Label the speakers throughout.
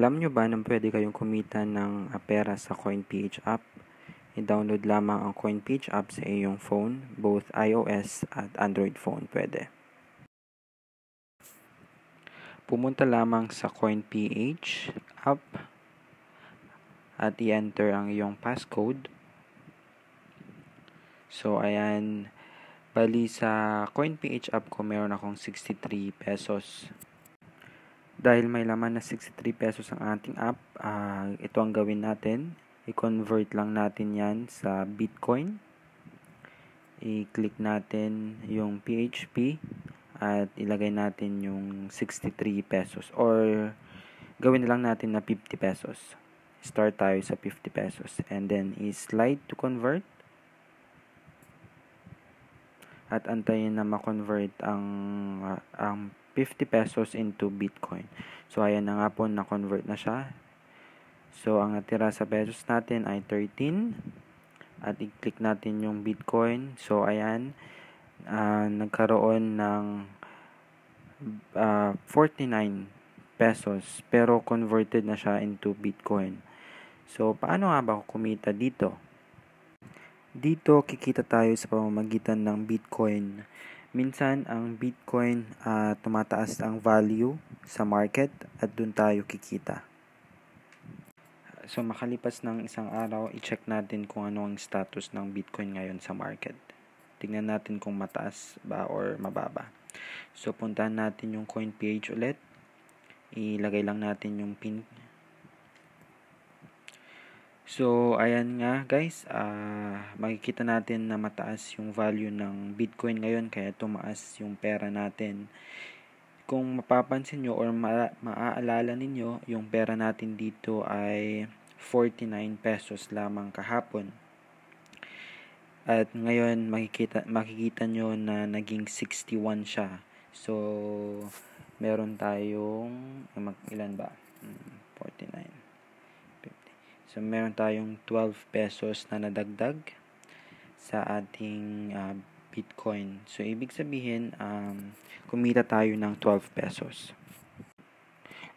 Speaker 1: Alam nyo ba na pwede kayong kumita ng ah, pera sa CoinPH app? I-download lamang ang CoinPH app sa iyong phone, both iOS at Android phone pwede. Pumunta lamang sa CoinPH app at i-enter ang iyong passcode. So, ayan. Bali sa CoinPH app ko, meron akong 63 pesos. Dahil may laman na 63 pesos ang ating app, uh, ito ang gawin natin. I-convert lang natin yan sa Bitcoin. I-click natin yung PHP at ilagay natin yung 63 pesos or gawin na lang natin na 50 pesos. Start tayo sa 50 pesos and then i-slide to convert at antayin na ma-convert ang uh, 50 pesos into Bitcoin. So, ayan na nga po, na-convert na siya. So, ang natira sa pesos natin ay 13. At i-click natin yung Bitcoin. So, ayan, uh, nagkaroon ng uh, ah, 49 pesos. Pero, converted na siya into Bitcoin. So, paano nga ba kumita dito? Dito, kikita tayo sa pamamagitan ng Bitcoin minsan ang Bitcoin uh, tumataas ang value sa market at doon tayo kikita. So makalipas ng isang araw, i-check natin kung ano ang status ng Bitcoin ngayon sa market. Tingnan natin kung mataas ba or mababa. So puntahan natin yung CoinPH ulit. Ilagay lang natin yung pin So, ayan nga guys, uh, makikita natin na mataas yung value ng Bitcoin ngayon kaya tumaas yung pera natin. Kung mapapansin nyo or ma- maaalala ninyo, yung pera natin dito ay 49 pesos lamang kahapon. At ngayon makikita makikita nyo na naging 61 siya. So, meron tayong eh, mag, ilan ba? 49. Hmm, So, meron tayong 12 pesos na nadagdag sa ating uh, Bitcoin. So, ibig sabihin, um, kumita tayo ng 12 pesos.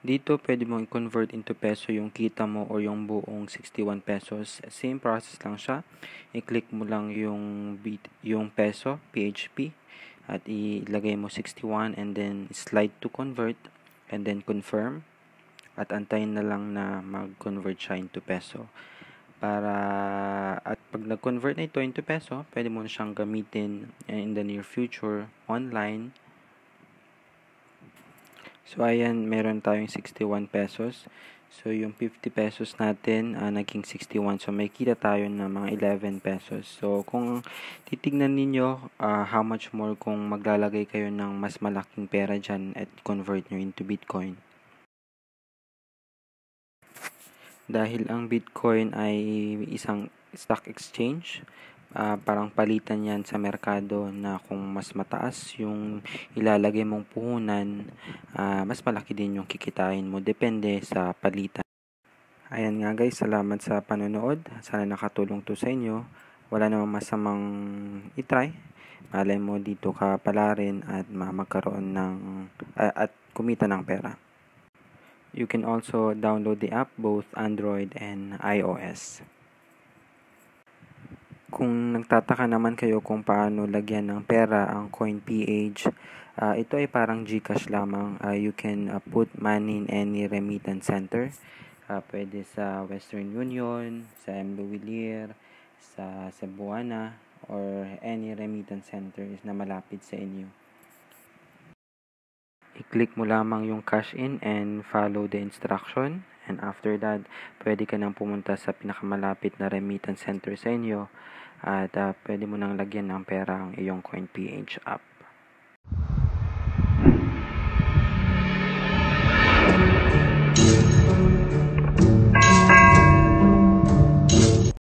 Speaker 1: Dito, pwede mong i-convert into peso yung kita mo or yung buong 61 pesos. Same process lang siya. I-click mo lang yung, bit, yung peso, PHP, at ilagay mo 61 and then slide to convert and then confirm at antayin na lang na mag-convert siya into peso. Para at pag nag-convert na ito into peso, pwede mo na siyang gamitin eh, in the near future online. So ayan, meron tayong 61 pesos. So yung 50 pesos natin uh, naging 61. So may kita tayo na mga 11 pesos. So kung titignan ninyo uh, how much more kung maglalagay kayo ng mas malaking pera dyan at convert nyo into Bitcoin. dahil ang Bitcoin ay isang stock exchange uh, parang palitan yan sa merkado na kung mas mataas yung ilalagay mong puhunan, uh, mas malaki din yung kikitain mo. Depende sa palitan. Ayan nga guys, salamat sa panonood. Sana nakatulong to sa inyo. Wala namang masamang itry. Malay mo dito ka pala rin at magkaroon ng uh, at kumita ng pera. You can also download the app both Android and iOS. Kung nagtataka naman kayo kung paano lagyan ng pera ang CoinPH, uh, ah, ito ay parang GCash lamang. Uh, you can uh, put money in any remittance center. Uh, pwede sa Western Union, sa M. Louvillier, sa Cebuana, or any remittance center is na malapit sa inyo i-click mo lamang yung cash in and follow the instruction. And after that, pwede ka nang pumunta sa pinakamalapit na remittance center sa inyo at uh, pwede mo nang lagyan ng pera ang iyong CoinPH app.